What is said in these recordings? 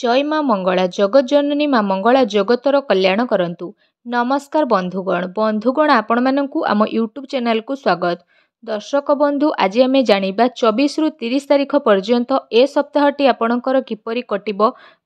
ଜୟ ମା ମଙ୍ଗଳା ଜନନୀ ମା ମଙ୍ଗଳା ଜଗତର କଲ୍ୟାଣ କରନ୍ତୁ ନମସ୍କାର ବନ୍ଧୁଗଣ ବନ୍ଧୁଗଣ ଆପଣମାନଙ୍କୁ ଆମ ୟୁଟ୍ୟୁବ୍ ଚ୍ୟାନେଲ୍କୁ ସ୍ୱାଗତ ଦର୍ଶକ ବନ୍ଧୁ ଆଜି ଆମେ ଜାଣିବା ଚବିଶରୁ ତିରିଶ ତାରିଖ ପର୍ଯ୍ୟନ୍ତ ଏ ସପ୍ତାହଟି ଆପଣଙ୍କର କିପରି କଟିବ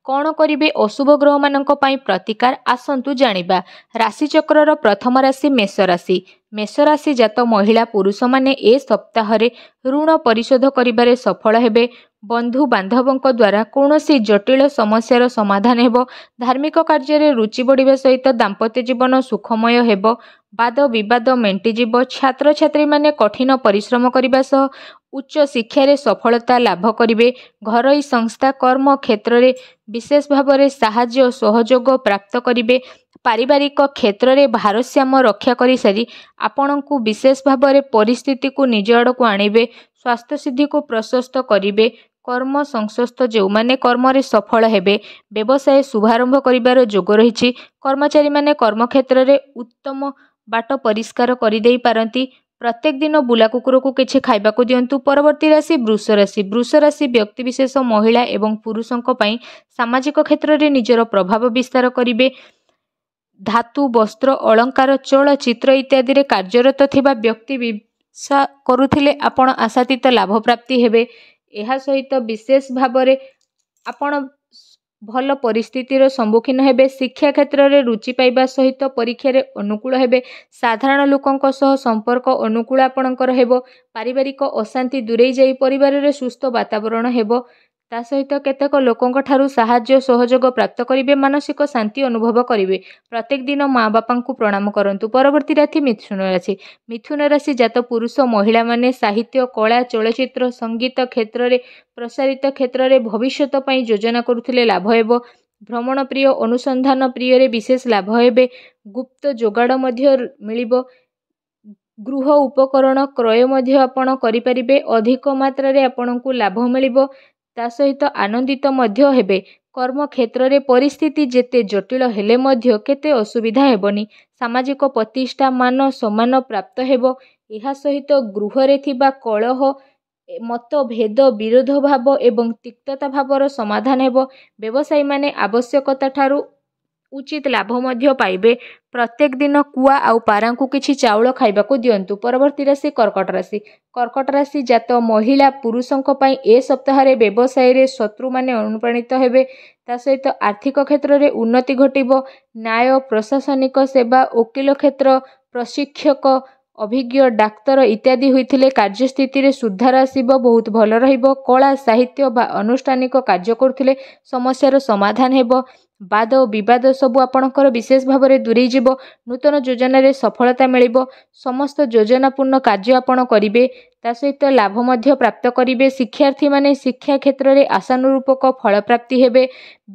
କ'ଣ କରିବେ ଅଶୁଭ ଗ୍ରହମାନଙ୍କ ପାଇଁ ପ୍ରତିକାର ଆସନ୍ତୁ ଜାଣିବା ରାଶିଚକ୍ରର ପ୍ରଥମ ରାଶି ମେଷ ରାଶି ମେଷରାଶି ଜାତ ମହିଳା ପୁରୁଷମାନେ ଏ ସପ୍ତାହରେ ଋଣ ପରିଶୋଧ କରିବାରେ ସଫଳ ହେବେ ବନ୍ଧୁ ବାନ୍ଧବଙ୍କ ଦ୍ୱାରା କୌଣସି ଜଟିଳ ସମସ୍ୟାର ସମାଧାନ ହେବ ଧାର୍ମିକ କାର୍ଯ୍ୟରେ ରୁଚି ବଢ଼ିବା ସହିତ ଦାମ୍ପତ୍ୟ ଜୀବନ ସୁଖମୟ ହେବ ବାଦ ବିବାଦ ମେଣ୍ଟିଯିବ ଛାତ୍ରଛାତ୍ରୀମାନେ କଠିନ ପରିଶ୍ରମ କରିବା ସହ ଉଚ୍ଚ ଶିକ୍ଷାରେ ସଫଳତା ଲାଭ କରିବେ ଘରୋଇ ସଂସ୍ଥା କର୍ମ କ୍ଷେତ୍ରରେ ବିଶେଷ ଭାବରେ ସାହାଯ୍ୟ ସହଯୋଗ ପ୍ରାପ୍ତ କରିବେ ପାରିବାରିକ କ୍ଷେତ୍ରରେ ଭାରସାମ୍ୟ ରକ୍ଷା କରିସାରି ଆପଣଙ୍କୁ ବିଶେଷ ଭାବରେ ପରିସ୍ଥିତିକୁ ନିଜ ଆଡ଼କୁ ଆଣିବେ ସ୍ୱାସ୍ଥ୍ୟସିଦ୍ଧିକୁ ପ୍ରଶସ୍ତ କରିବେ କର୍ମ ସଂସ୍ଥ ଯେଉଁମାନେ କର୍ମରେ ସଫଳ ହେବେ ବ୍ୟବସାୟ ଶୁଭାରମ୍ଭ କରିବାର ଯୋଗ ରହିଛି କର୍ମଚାରୀମାନେ କର୍ମକ୍ଷେତ୍ରରେ ଉତ୍ତମ ବାଟ ପରିଷ୍କାର କରିଦେଇପାରନ୍ତି ପ୍ରତ୍ୟେକ ଦିନ ବୁଲା କୁକୁରକୁ କିଛି ଖାଇବାକୁ ଦିଅନ୍ତୁ ପରବର୍ତ୍ତୀ ରାଶି ବୃଷ ରାଶି ବୃଷ ରାଶି ବ୍ୟକ୍ତିବିଶେଷ ମହିଳା ଏବଂ ପୁରୁଷଙ୍କ ପାଇଁ ସାମାଜିକ କ୍ଷେତ୍ରରେ ନିଜର ପ୍ରଭାବ ବିସ୍ତାର କରିବେ ଧାତୁ ବସ୍ତ୍ର ଅଳଙ୍କାର ଚଳ ଚିତ୍ର ଇତ୍ୟାଦିରେ କାର୍ଯ୍ୟରତ ଥିବା ବ୍ୟକ୍ତି ବିଶା କରୁଥିଲେ ଆପଣ ଆଶାତୀତ ଲାଭପ୍ରାପ୍ତି ହେବେ ଏହା ସହିତ ବିଶେଷ ଭାବରେ ଆପଣ ଭଲ ପରିସ୍ଥିତିର ସମ୍ମୁଖୀନ ହେବେ ଶିକ୍ଷା କ୍ଷେତ୍ରରେ ରୁଚି ପାଇବା ସହିତ ପରୀକ୍ଷାରେ ଅନୁକୂଳ ହେବେ ସାଧାରଣ ଲୋକଙ୍କ ସହ ସମ୍ପର୍କ ଅନୁକୂଳ ଆପଣଙ୍କର ହେବ ପାରିବାରିକ ଅଶାନ୍ତି ଦୂରେଇ ଯାଇ ପରିବାରରେ ସୁସ୍ଥ ବାତାବରଣ ହେବ ତା ସହିତ କେତେକ ଲୋକଙ୍କ ଠାରୁ ସାହାଯ୍ୟ ସହଯୋଗ ପ୍ରାପ୍ତ କରିବେ ମାନସିକ ଶାନ୍ତି ଅନୁଭବ କରିବେ ପ୍ରତ୍ୟେକ ଦିନ ମା ବାପାଙ୍କୁ ପ୍ରଣାମ କରନ୍ତୁ ପରବର୍ତ୍ତୀ ରାତି ମିଥୁନ ରାଶି ମିଥୁନ ରାଶି ଜାତ ପୁରୁଷ ମହିଳାମାନେ ସାହିତ୍ୟ କଳା ଚଳଚ୍ଚିତ୍ର ସଙ୍ଗୀତ କ୍ଷେତ୍ରରେ ପ୍ରସାରିତ କ୍ଷେତ୍ରରେ ଭବିଷ୍ୟତ ପାଇଁ ଯୋଜନା କରୁଥିଲେ ଲାଭ ହେବ ଭ୍ରମଣ ପ୍ରିୟ ଅନୁସନ୍ଧାନ ପ୍ରିୟରେ ବିଶେଷ ଲାଭ ହେବେ ଗୁପ୍ତ ଯୋଗାଡ଼ ମଧ୍ୟ ମିଳିବ ଗୃହ ଉପକରଣ କ୍ରୟ ମଧ୍ୟ ଆପଣ କରିପାରିବେ ଅଧିକ ମାତ୍ରାରେ ଆପଣଙ୍କୁ ଲାଭ ମିଳିବ ତା' ସହିତ ଆନନ୍ଦିତ ମଧ୍ୟ ହେବେ କର୍ମକ୍ଷେତ୍ରରେ ପରିସ୍ଥିତି ଯେତେ ଜଟିଳ ହେଲେ ମଧ୍ୟ କେତେ ଅସୁବିଧା ହେବନି। ସାମାଜିକ ପ୍ରତିଷ୍ଠା ମାନ ସମ୍ମାନ ପ୍ରାପ୍ତ ହେବ। ଏହା ସହିତ ଗୃହରେ ଥିବା କଳହ ମତଭେଦ ବିରୋଧ ଭାବ ଏବଂ ତିକ୍ତତା ଭାବର ସମାଧାନ ହେବ। ବ୍ୟବସାୟୀମାନେ ଆବଶ୍ୟକତା ଠାରୁ ଉଚିତ ଲାଭ ମଧ୍ୟ ପାଇବେ ପ୍ରତ୍ୟେକ ଦିନ କୁଆ ଆଉ ପାରାଙ୍କୁ କିଛି ଚାଉଳ ଖାଇବାକୁ ଦିଅନ୍ତୁ ପରବର୍ତ୍ତୀ ରାଶି କର୍କଟ ରାଶି କର୍କଟ ରାଶି ଜାତ ମହିଳା ପୁରୁଷଙ୍କ ପାଇଁ ଏ ସପ୍ତାହରେ ବ୍ୟବସାୟରେ ଶତ୍ରୁମାନେ ଅନୁପ୍ରାଣିତ ହେବେ ତା ସହିତ ଆର୍ଥିକ କ୍ଷେତ୍ରରେ ଉନ୍ନତି ଘଟିବ ନ୍ୟାୟ ପ୍ରଶାସନିକ ସେବା ଓକିଲ କ୍ଷେତ୍ର ପ୍ରଶିକ୍ଷକ ଅଭିଜ୍ଞ ଡାକ୍ତର ଇତ୍ୟାଦି ହୋଇଥିଲେ କାର୍ଯ୍ୟସ୍ଥିତିରେ ସୁଧାର ଆସିବ ବହୁତ ଭଲ ରହିବ କଳା ସାହିତ୍ୟ ବା ଆନୁଷ୍ଠାନିକ କାର୍ଯ୍ୟ କରୁଥିଲେ ସମସ୍ୟାର ସମାଧାନ ହେବ ବାଦ ଓ ବିବାଦ ସବୁ ଆପଣଙ୍କର ବିଶେଷ ଭାବରେ ଦୂରେଇଯିବ ନୂତନ ଯୋଜନାରେ ସଫଳତା ମିଳିବ ସମସ୍ତ ଯୋଜନାପୂର୍ଣ୍ଣ କାର୍ଯ୍ୟ ଆପଣ କରିବେ ତା ସହିତ ଲାଭ ମଧ୍ୟ ପ୍ରାପ୍ତ କରିବେ ଶିକ୍ଷାର୍ଥୀମାନେ ଶିକ୍ଷା କ୍ଷେତ୍ରରେ ଆଶାନୁରୂପକ ଫଳପ୍ରାପ୍ତି ହେବେ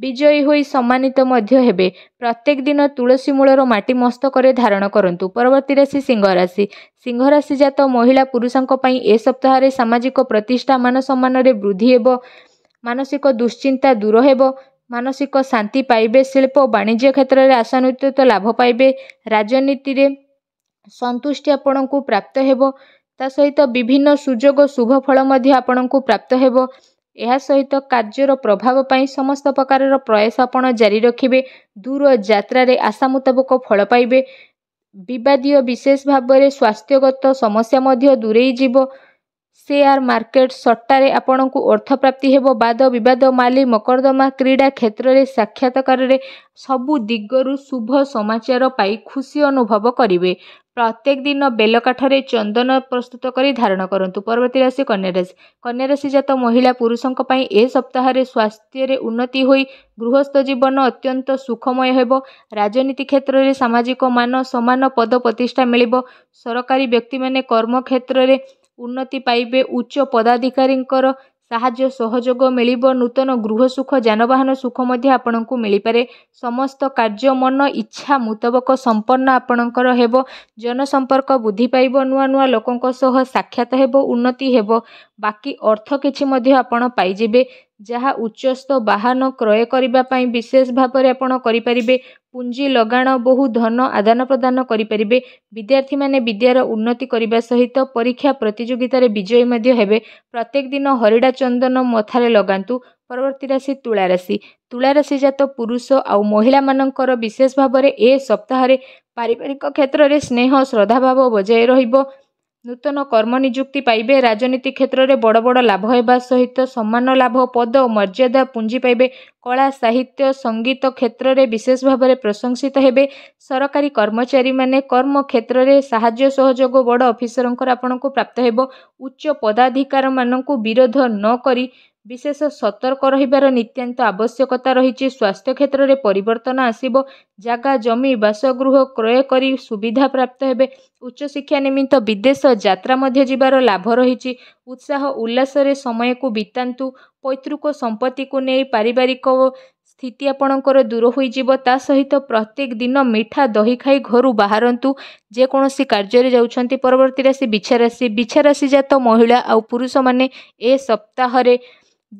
ବିଜୟୀ ହୋଇ ସମ୍ମାନିତ ମଧ୍ୟ ହେବେ ପ୍ରତ୍ୟେକ ଦିନ ତୁଳସୀ ମୂଳର ମାଟି ମସ୍ତକରେ ଧାରଣ କରନ୍ତୁ ପରବର୍ତ୍ତୀ ରାଶି ସିଂହରାଶି ସିଂହରାଶି ଜାତ ମହିଳା ପୁରୁଷଙ୍କ ପାଇଁ ଏ ସପ୍ତାହରେ ସାମାଜିକ ପ୍ରତିଷ୍ଠା ମାନ ସମ୍ମାନରେ ବୃଦ୍ଧି ହେବ ମାନସିକ ଦୁଶ୍ଚିନ୍ତା ଦୂର ହେବ ମାନସିକ ଶାନ୍ତି ପାଇବେ ଶିଳ୍ପ ବାଣିଜ୍ୟ କ୍ଷେତ୍ରରେ ଆଶାନୁତ ଲାଭ ପାଇବେ ରାଜନୀତିରେ ସନ୍ତୁଷ୍ଟି ଆପଣଙ୍କୁ ପ୍ରାପ୍ତ ହେବ ତା ସହିତ ବିଭିନ୍ନ ସୁଯୋଗ ଶୁଭଫଳ ମଧ୍ୟ ଆପଣଙ୍କୁ ପ୍ରାପ୍ତ ହେବ ଏହା ସହିତ କାର୍ଯ୍ୟର ପ୍ରଭାବ ପାଇଁ ସମସ୍ତ ପ୍ରକାରର ପ୍ରୟାସ ଆପଣ ଜାରି ରଖିବେ ଦୂର ଯାତ୍ରାରେ ଆଶା ମୁତାବକ ଫଳ ପାଇବେ ବିବାଦୀୟ ବିଶେଷ ଭାବରେ ସ୍ୱାସ୍ଥ୍ୟଗତ ସମସ୍ୟା ମଧ୍ୟ ଦୂରେଇଯିବ ସେୟାର ମାର୍କେଟ ସଟ୍ଟାରେ ଆପଣଙ୍କୁ ଅର୍ଥପ୍ରାପ୍ତି ହେବ ବାଦ ବିବାଦ ମାଲି ମକର୍ଦ୍ଦମା କ୍ରୀଡ଼ା କ୍ଷେତ୍ରରେ ସାକ୍ଷାତକାରରେ ସବୁ ଦିଗରୁ ଶୁଭ ସମାଚାର ପାଇ ଖୁସି ଅନୁଭବ କରିବେ ପ୍ରତ୍ୟେକ ଦିନ ବେଲକାଠରେ ଚନ୍ଦନ ପ୍ରସ୍ତୁତ କରି ଧାରଣ କରନ୍ତୁ ପରବର୍ତ୍ତୀ ରାଶି କନ୍ୟାରାଶି କନ୍ୟାରାଶି ଜାତ ମହିଳା ପୁରୁଷଙ୍କ ପାଇଁ ଏ ସପ୍ତାହରେ ସ୍ୱାସ୍ଥ୍ୟରେ ଉନ୍ନତି ହୋଇ ଗୃହସ୍ଥ ଜୀବନ ଅତ୍ୟନ୍ତ ସୁଖମୟ ହେବ ରାଜନୀତି କ୍ଷେତ୍ରରେ ସାମାଜିକ ମାନ ସମାନ ପଦ ପ୍ରତିଷ୍ଠା ମିଳିବ ସରକାରୀ ବ୍ୟକ୍ତିମାନେ କର୍ମକ୍ଷେତ୍ରରେ ଉନ୍ନତି ପାଇବେ ଉଚ୍ଚ ପଦାଧିକାରୀଙ୍କର ସାହାଯ୍ୟ ସହଯୋଗ ମିଳିବ ନୂତନ ଗୃହ ସୁଖ ଯାନବାହନ ସୁଖ ମଧ୍ୟ ଆପଣଙ୍କୁ ମିଳିପାରେ ସମସ୍ତ କାର୍ଯ୍ୟ ମନ ଇଚ୍ଛା ମୁତାବକ ସମ୍ପନ୍ନ ଆପଣଙ୍କର ହେବ ଜନସମ୍ପର୍କ ବୃଦ୍ଧି ପାଇବ ନୂଆ ନୂଆ ଲୋକଙ୍କ ସହ ସାକ୍ଷାତ ହେବ ଉନ୍ନତି ହେବ ବାକି ଅର୍ଥ କିଛି ମଧ୍ୟ ଆପଣ ପାଇଯିବେ ଯାହା ଉଚ୍ଚସ୍ତ ବାହନ କ୍ରୟ କରିବା ପାଇଁ ବିଶେଷ ଭାବରେ ଆପଣ କରିପାରିବେ ପୁଞ୍ଜି ଲଗାଣ ବହୁ ଧନ ଆଦାନ ପ୍ରଦାନ କରିପାରିବେ ବିଦ୍ୟାର୍ଥୀମାନେ ବିଦ୍ୟାର ଉନ୍ନତି କରିବା ସହିତ ପରୀକ୍ଷା ପ୍ରତିଯୋଗିତାରେ ବିଜୟୀ ମଧ୍ୟ ହେବେ ପ୍ରତ୍ୟେକ ଦିନ ହରିଡ଼ା ଚନ୍ଦନ ମଥାରେ ଲଗାନ୍ତୁ ପରବର୍ତ୍ତୀ ରାଶି ତୁଳାରାଶି ତୁଳାରାଶି ଜାତ ପୁରୁଷ ଆଉ ମହିଳାମାନଙ୍କର ବିଶେଷ ଭାବରେ ଏ ସପ୍ତାହରେ ପାରିବାରିକ କ୍ଷେତ୍ରରେ ସ୍ନେହ ଶ୍ରଦ୍ଧାଭାବ ବଜାୟ ରହିବ ନୂତନ କର୍ମନିଯୁକ୍ତି ପାଇବେ ରାଜନୀତି କ୍ଷେତ୍ରରେ ବଡ଼ ବଡ଼ ଲାଭ ହେବା ସହିତ ସମ୍ମାନ ଲାଭ ପଦ ଓ ମର୍ଯ୍ୟାଦା ପୁଞ୍ଜି ପାଇବେ କଳା ସାହିତ୍ୟ ସଙ୍ଗୀତ କ୍ଷେତ୍ରରେ ବିଶେଷ ଭାବରେ ପ୍ରଶଂସିତ ହେବେ ସରକାରୀ କର୍ମଚାରୀମାନେ କର୍ମକ୍ଷେତ୍ରରେ ସାହାଯ୍ୟ ସହଯୋଗ ବଡ଼ ଅଫିସରଙ୍କର ଆପଣଙ୍କୁ ପ୍ରାପ୍ତ ହେବ ଉଚ୍ଚ ପଦାଧିକାରମାନଙ୍କୁ ବିରୋଧ ନକରି ବିଶେଷ ସତର୍କ ରହିବାର ନିତ୍ୟାନ୍ତ ଆବଶ୍ୟକତା ରହିଛି ସ୍ୱାସ୍ଥ୍ୟ କ୍ଷେତ୍ରରେ ପରିବର୍ତ୍ତନ ଆସିବ ଜାଗା ଜମି ବାସଗୃହ କ୍ରୟ କରି ସୁବିଧା ପ୍ରାପ୍ତ ହେବେ ଉଚ୍ଚଶିକ୍ଷା ନିମିତ୍ତ ବିଦେଶ ଯାତ୍ରା ମଧ୍ୟ ଯିବାର ଲାଭ ରହିଛି ଉତ୍ସାହ ଉଲ୍ଲାସରେ ସମୟକୁ ବିତାନ୍ତୁ ପୈତୃକ ସମ୍ପତ୍ତିକୁ ନେଇ ପାରିବାରିକ ସ୍ଥିତି ଆପଣଙ୍କର ଦୂର ହୋଇଯିବ ତା ସହିତ ପ୍ରତ୍ୟେକ ଦିନ ମିଠା ଦହି ଖାଇ ଘରୁ ବାହାରନ୍ତୁ ଯେକୌଣସି କାର୍ଯ୍ୟରେ ଯାଉଛନ୍ତି ପରବର୍ତ୍ତୀ ରାଶି ବିଛାରାଶି ବିଛାରାଶି ଜାତ ମହିଳା ଆଉ ପୁରୁଷମାନେ ଏ ସପ୍ତାହରେ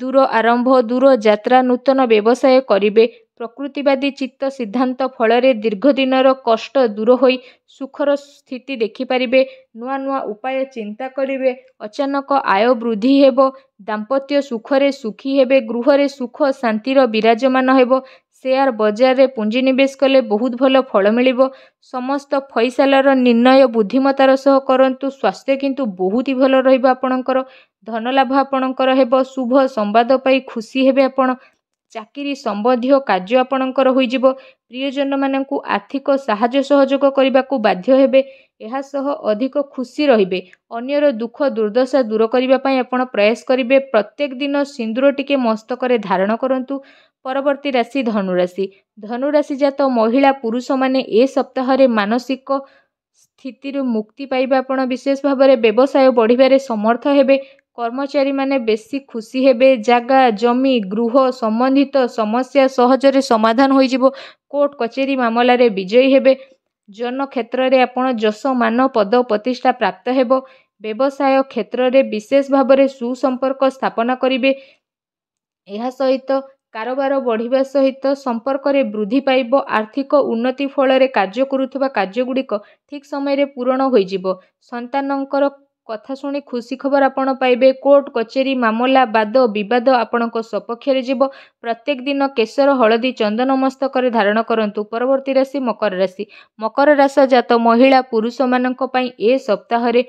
ଦୂର ଆରମ୍ଭ ଦୂର ଯାତ୍ରା ନୂତନ ବ୍ୟବସାୟ କରିବେ ପ୍ରକୃତିବାଦୀ ଚିତ୍ତ ସିଦ୍ଧାନ୍ତ ଫଳରେ ଦୀର୍ଘଦିନର କଷ୍ଟ ଦୂର ହୋଇ ସୁଖର ସ୍ଥିତି ଦେଖିପାରିବେ ନୂଆ ନୂଆ ଉପାୟ ଚିନ୍ତା କରିବେ ଅଚାନକ ଆୟ ବୃଦ୍ଧି ହେବ ଦାମ୍ପତ୍ୟ ସୁଖରେ ସୁଖୀ ହେବେ ଗୃହରେ ସୁଖ ଶାନ୍ତିର ବିରାଜମାନ ହେବ ସେୟାର ବଜାରରେ ପୁଞ୍ଜିନିବେଶ କଲେ ବହୁତ ଭଲ ଫଳ ମିଳିବ ସମସ୍ତ ଫଇସାଲାର ନିର୍ଣ୍ଣୟ ବୁଦ୍ଧିମତାର ସହ କରନ୍ତୁ ସ୍ୱାସ୍ଥ୍ୟ କିନ୍ତୁ ବହୁତ ହି ଭଲ ରହିବ ଆପଣଙ୍କର ଧନଲାଭ ଆପଣଙ୍କର ହେବ ଶୁଭ ସମ୍ବାଦ ପାଇ ଖୁସି ହେବେ ଆପଣ ଚାକିରି ସମ୍ବନ୍ଧୀୟ କାର୍ଯ୍ୟ ଆପଣଙ୍କର ହୋଇଯିବ ପ୍ରିୟଜନମାନଙ୍କୁ ଆର୍ଥିକ ସାହାଯ୍ୟ ସହଯୋଗ କରିବାକୁ ବାଧ୍ୟ ହେବେ ଏହାସହ ଅଧିକ ଖୁସି ରହିବେ ଅନ୍ୟର ଦୁଃଖ ଦୁର୍ଦ୍ଦଶା ଦୂର କରିବା ପାଇଁ ଆପଣ ପ୍ରୟାସ କରିବେ ପ୍ରତ୍ୟେକ ଦିନ ସିନ୍ଦୁର ଟିକେ ମସ୍ତକରେ ଧାରଣ କରନ୍ତୁ ପରବର୍ତ୍ତୀ ରାଶି ଧନୁରାଶି ଧନୁରାଶି ଜାତ ମହିଳା ପୁରୁଷମାନେ ଏ ସପ୍ତାହରେ ମାନସିକ ସ୍ଥିତିରୁ ମୁକ୍ତି ପାଇବା ଆପଣ ବିଶେଷ ଭାବରେ ବ୍ୟବସାୟ ବଢ଼ିବାରେ ସମର୍ଥ ହେବେ କର୍ମଚାରୀମାନେ ବେଶୀ ଖୁସି ହେବେ ଜାଗା ଜମି ଗୃହ ସମ୍ବନ୍ଧିତ ସମସ୍ୟା ସହଜରେ ସମାଧାନ ହୋଇଯିବ କୋର୍ଟ କଚେରୀ ମାମଲାରେ ବିଜୟୀ ହେବେ ଜନ କ୍ଷେତ୍ରରେ ଆପଣ ଯଶ ମାନ ପଦ ପ୍ରତିଷ୍ଠା ପ୍ରାପ୍ତ ହେବ ବ୍ୟବସାୟ କ୍ଷେତ୍ରରେ ବିଶେଷ ଭାବରେ ସୁସମ୍ପର୍କ ସ୍ଥାପନ କରିବେ ଏହା ସହିତ କାରବାର ବଢ଼ିବା ସହିତ ସମ୍ପର୍କରେ ବୃଦ୍ଧି ପାଇବ ଆର୍ଥିକ ଉନ୍ନତି ଫଳରେ କାର୍ଯ୍ୟ କରୁଥିବା କାର୍ଯ୍ୟଗୁଡ଼ିକ ଠିକ୍ ସମୟରେ ପୂରଣ ହୋଇଯିବ ସନ୍ତାନଙ୍କର କଥା ଶୁଣି ଖୁସି ଖବର ଆପଣ ପାଇବେ କୋର୍ଟ କଚେରୀ ମାମଲା ବାଦ ବିବାଦ ଆପଣଙ୍କ ସପକ୍ଷରେ ଯିବ ପ୍ରତ୍ୟେକ ଦିନ କେଶର ହଳଦୀ ଚନ୍ଦନ ମସ୍ତକରେ ଧାରଣ କରନ୍ତୁ ପରବର୍ତ୍ତୀ ରାଶି ମକର ରାଶି ମକର ରାଶି ଜାତ ମହିଳା ପୁରୁଷମାନଙ୍କ ପାଇଁ ଏ ସପ୍ତାହରେ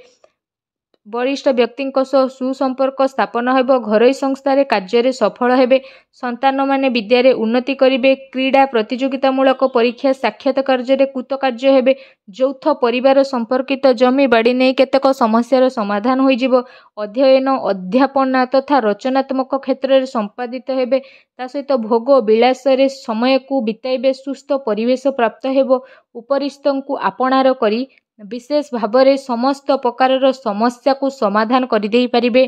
ବଳିଷ୍ଠ ବ୍ୟକ୍ତିଙ୍କ ସହ ସୁସମ୍ପର୍କ ସ୍ଥାପନ ହେବ ଘରୋଇ ସଂସ୍ଥାରେ କାର୍ଯ୍ୟରେ ସଫଳ ହେବେ ସନ୍ତାନମାନେ ବିଦ୍ୟାରେ ଉନ୍ନତି କରିବେ କ୍ରୀଡ଼ା ପ୍ରତିଯୋଗିତାମୂଳକ ପରୀକ୍ଷା ସାକ୍ଷାତ କାର୍ଯ୍ୟରେ କୃତକାର୍ଯ୍ୟ ହେବେ ଯୌଥ ପରିବାର ସମ୍ପର୍କିତ ଜମି ବାଡ଼ି ନେଇ କେତେକ ସମସ୍ୟାର ସମାଧାନ ହୋଇଯିବ ଅଧ୍ୟୟନ ଅଧ୍ୟାପନା ତଥା ରଚନାତ୍ମକ କ୍ଷେତ୍ରରେ ସମ୍ପାଦିତ ହେବେ ତା ସହିତ ଭୋଗ ବିଳାସରେ ସମୟକୁ ବିତାଇବେ ସୁସ୍ଥ ପରିବେଶ ପ୍ରାପ୍ତ ହେବ ଉପରିସ୍ଥଙ୍କୁ ଆପଣାର କରି ବିଶେଷ ଭାବରେ ସମସ୍ତ ପ୍ରକାରର ସମସ୍ୟାକୁ ସମାଧାନ କରିଦେଇ ପାରିବେ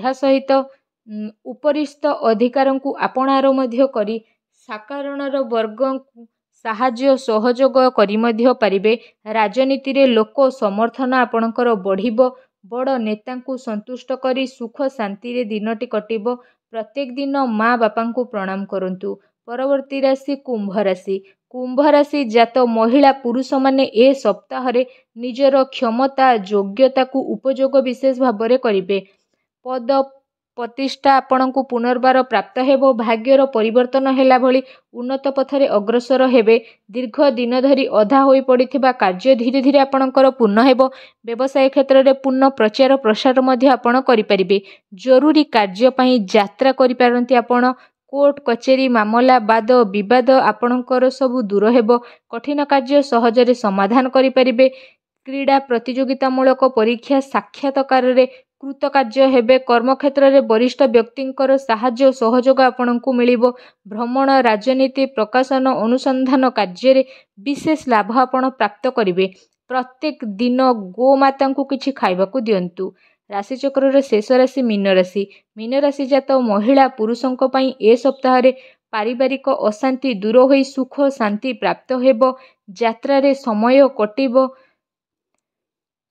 ଏହା ସହିତ ଉପରିସ୍ଥ ଅଧିକାରଙ୍କୁ ଆପଣାର ମଧ୍ୟ କରି ସାକାରଣର ବର୍ଗଙ୍କୁ ସାହାଯ୍ୟ ସହଯୋଗ କରି ମଧ୍ୟ ପାରିବେ ରାଜନୀତିରେ ଲୋକ ସମର୍ଥନ ଆପଣଙ୍କର ବଢ଼ିବ ବଡ଼ ନେତାଙ୍କୁ ସନ୍ତୁଷ୍ଟ କରି ସୁଖ ଶାନ୍ତିରେ ଦିନଟି କଟିବ ପ୍ରତ୍ୟେକ ଦିନ ମା ବାପାଙ୍କୁ ପ୍ରଣାମ କରନ୍ତୁ ପରବର୍ତ୍ତୀ ରାଶି କୁମ୍ଭ ରାଶି କୁମ୍ଭ ରାଶି ଜାତ ମହିଳା ପୁରୁଷମାନେ ଏ ସପ୍ତାହରେ ନିଜର କ୍ଷମତା ଯୋଗ୍ୟତାକୁ ଉପଯୋଗ ବିଶେଷ ଭାବରେ କରିବେ ପଦ ପ୍ରତିଷ୍ଠା ଆପଣଙ୍କୁ ପୁନର୍ବାର ପ୍ରାପ୍ତ ହେବ ଭାଗ୍ୟର ପରିବର୍ତ୍ତନ ହେଲା ଭଳି ଉନ୍ନତ ପଥରେ ଅଗ୍ରସର ହେବେ ଦୀର୍ଘ ଦିନ ଧରି ଅଧା ହୋଇପଡ଼ିଥିବା କାର୍ଯ୍ୟ ଧୀରେ ଧୀରେ ଆପଣଙ୍କର ପୂର୍ଣ୍ଣ ହେବ ବ୍ୟବସାୟ କ୍ଷେତ୍ରରେ ପୂର୍ଣ୍ଣ ପ୍ରଚାର ପ୍ରସାର ମଧ୍ୟ ଆପଣ କରିପାରିବେ ଜରୁରୀ କାର୍ଯ୍ୟ ପାଇଁ ଯାତ୍ରା କରିପାରନ୍ତି ଆପଣ କୋର୍ଟ କଚେରୀ ମାମଲା ବାଦ ବିବାଦ ଆପଣଙ୍କର ସବୁ ଦୂର ହେବ କଠିନ କାର୍ଯ୍ୟ ସହଜରେ ସମାଧାନ କରିପାରିବେ କ୍ରୀଡ଼ା ପ୍ରତିଯୋଗିତାମୂଳକ ପରୀକ୍ଷା ସାକ୍ଷାତକାରରେ କୃତକାର୍ଯ୍ୟ ହେବେ କର୍ମକ୍ଷେତ୍ରରେ ବରିଷ୍ଠ ବ୍ୟକ୍ତିଙ୍କର ସାହାଯ୍ୟ ସହଯୋଗ ଆପଣଙ୍କୁ ମିଳିବ ଭ୍ରମଣ ରାଜନୀତି ପ୍ରକାଶନ ଅନୁସନ୍ଧାନ କାର୍ଯ୍ୟରେ ବିଶେଷ ଲାଭ ଆପଣ ପ୍ରାପ୍ତ କରିବେ ପ୍ରତ୍ୟେକ ଦିନ ଗୋମାତାଙ୍କୁ କିଛି ଖାଇବାକୁ ଦିଅନ୍ତୁ ରାଶିଚକ୍ରର ଶେଷ ରାଶି ମୀନ ରାଶି ମୀନ ରାଶି ଜାତ ମହିଳା ପୁରୁଷଙ୍କ ପାଇଁ ଏ ସପ୍ତାହରେ ପାରିବାରିକ ଅଶାନ୍ତି ଦୂର ହୋଇ ସୁଖ ଶାନ୍ତି ପ୍ରାପ୍ତ ହେବ ଯାତ୍ରାରେ ସମୟ କଟିବ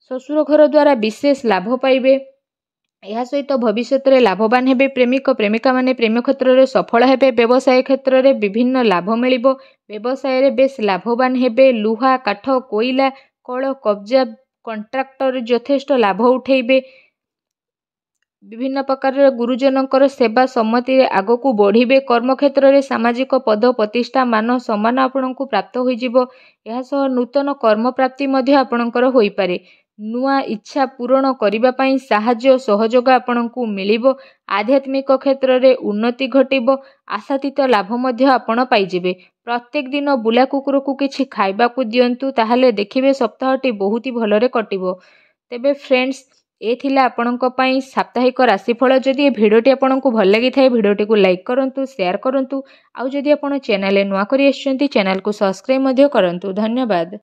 ଶ୍ୱଶୁର ଘର ଦ୍ୱାରା ବିଶେଷ ଲାଭ ପାଇବେ ଏହା ସହିତ ଭବିଷ୍ୟତରେ ଲାଭବାନ ହେବେ ପ୍ରେମିକ ପ୍ରେମିକାମାନେ ପ୍ରେମ କ୍ଷେତ୍ରରେ ସଫଳ ହେବେ ବ୍ୟବସାୟ କ୍ଷେତ୍ରରେ ବିଭିନ୍ନ ଲାଭ ମିଳିବ ବ୍ୟବସାୟରେ ବେଶ ଲାଭବାନ ହେବେ ଲୁହା କାଠ କୋଇଲା କଳ କବ୍ଜା କଣ୍ଟ୍ରାକ୍ଟର ଯଥେଷ୍ଟ ଲାଭ ଉଠାଇବେ ବିଭିନ୍ନ ପ୍ରକାରର ଗୁରୁଜନଙ୍କର ସେବା ସମ୍ମତିରେ ଆଗକୁ ବଢ଼ିବେ କର୍ମକ୍ଷେତ୍ରରେ ସାମାଜିକ ପଦ ପ୍ରତିଷ୍ଠା ମାନ ସମ୍ମାନ ଆପଣଙ୍କୁ ପ୍ରାପ୍ତ ହୋଇଯିବ ଏହାସହ ନୂତନ କର୍ମପ୍ରାପ୍ତି ମଧ୍ୟ ଆପଣଙ୍କର ହୋଇପାରେ ନୂଆ ଇଚ୍ଛା ପୂରଣ କରିବା ପାଇଁ ସାହାଯ୍ୟ ସହଯୋଗ ଆପଣଙ୍କୁ ମିଳିବ ଆଧ୍ୟାତ୍ମିକ କ୍ଷେତ୍ରରେ ଉନ୍ନତି ଘଟିବ ଆଶାତୀତ ଲାଭ ମଧ୍ୟ ଆପଣ ପାଇଯିବେ ପ୍ରତ୍ୟେକ ଦିନ ବୁଲା କୁକୁରକୁ କିଛି ଖାଇବାକୁ ଦିଅନ୍ତୁ ତାହେଲେ ଦେଖିବେ ସପ୍ତାହଟି ବହୁତ ହି ଭଲରେ କଟିବ ତେବେ ଫ୍ରେଣ୍ଡସ୍ ଏ ଥିଲା ଆପଣଙ୍କ ପାଇଁ ସାପ୍ତାହିକ ରାଶିଫଳ ଯଦି ଏ ଭିଡ଼ିଓଟି ଆପଣଙ୍କୁ ଭଲ ଲାଗିଥାଏ ଭିଡ଼ିଓଟିକୁ ଲାଇକ୍ କରନ୍ତୁ ସେୟାର କରନ୍ତୁ ଆଉ ଯଦି ଆପଣ ଚ୍ୟାନେଲରେ ନୂଆ କରି ଆସିଛନ୍ତି ଚ୍ୟାନେଲକୁ ସବସ୍କ୍ରାଇବ୍ ମଧ୍ୟ କରନ୍ତୁ ଧନ୍ୟବାଦ